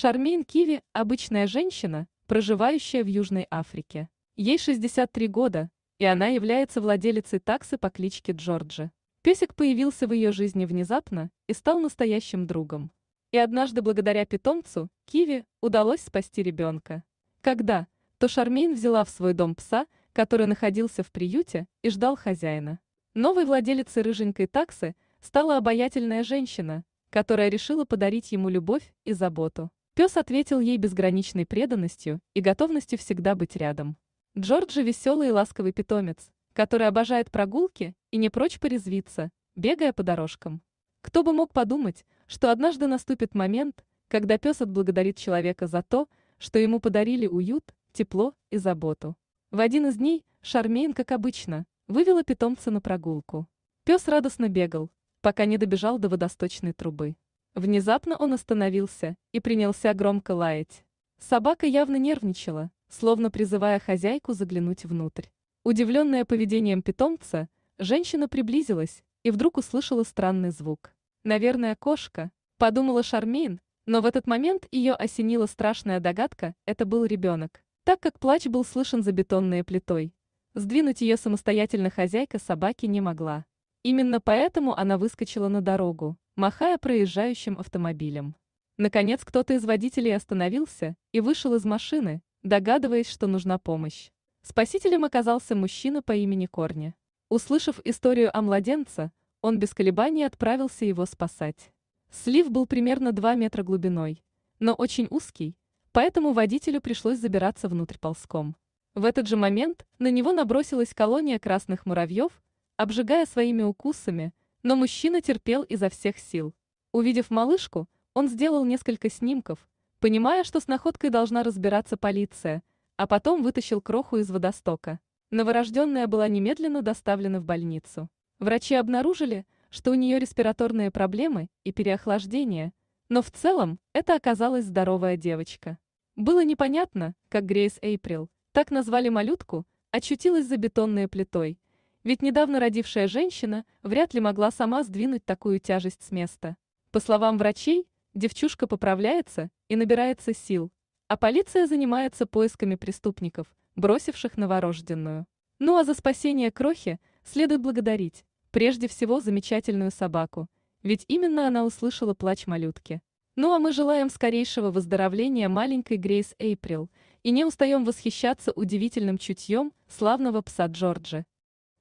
Шармейн Киви – обычная женщина, проживающая в Южной Африке. Ей 63 года, и она является владелицей таксы по кличке Джорджи. Песик появился в ее жизни внезапно и стал настоящим другом. И однажды благодаря питомцу Киви удалось спасти ребенка. Когда, то Шармейн взяла в свой дом пса, который находился в приюте и ждал хозяина. Новой владелицей рыженькой таксы стала обаятельная женщина, которая решила подарить ему любовь и заботу. Пес ответил ей безграничной преданностью и готовностью всегда быть рядом. Джорджи веселый и ласковый питомец, который обожает прогулки и не прочь порезвиться, бегая по дорожкам. Кто бы мог подумать, что однажды наступит момент, когда пес отблагодарит человека за то, что ему подарили уют, тепло и заботу. В один из дней Шармейн, как обычно, вывела питомца на прогулку. Пес радостно бегал, пока не добежал до водосточной трубы. Внезапно он остановился и принялся громко лаять. Собака явно нервничала, словно призывая хозяйку заглянуть внутрь. Удивленная поведением питомца, женщина приблизилась и вдруг услышала странный звук. «Наверное, кошка», — подумала Шармин, но в этот момент ее осенила страшная догадка — это был ребенок. Так как плач был слышен за бетонной плитой, сдвинуть ее самостоятельно хозяйка собаки не могла. Именно поэтому она выскочила на дорогу, махая проезжающим автомобилем. Наконец кто-то из водителей остановился и вышел из машины, догадываясь, что нужна помощь. Спасителем оказался мужчина по имени Корни. Услышав историю о младенце, он без колебаний отправился его спасать. Слив был примерно 2 метра глубиной, но очень узкий, поэтому водителю пришлось забираться внутрь ползком. В этот же момент на него набросилась колония красных муравьев, обжигая своими укусами, но мужчина терпел изо всех сил. Увидев малышку, он сделал несколько снимков, понимая, что с находкой должна разбираться полиция, а потом вытащил кроху из водостока. Новорожденная была немедленно доставлена в больницу. Врачи обнаружили, что у нее респираторные проблемы и переохлаждение, но в целом это оказалась здоровая девочка. Было непонятно, как Грейс Эйприл, так назвали малютку, очутилась за бетонной плитой – ведь недавно родившая женщина вряд ли могла сама сдвинуть такую тяжесть с места. По словам врачей, девчушка поправляется и набирается сил, а полиция занимается поисками преступников, бросивших новорожденную. Ну а за спасение крохи следует благодарить, прежде всего, замечательную собаку, ведь именно она услышала плач малютки. Ну а мы желаем скорейшего выздоровления маленькой Грейс Эйприл и не устаем восхищаться удивительным чутьем славного пса Джорджа.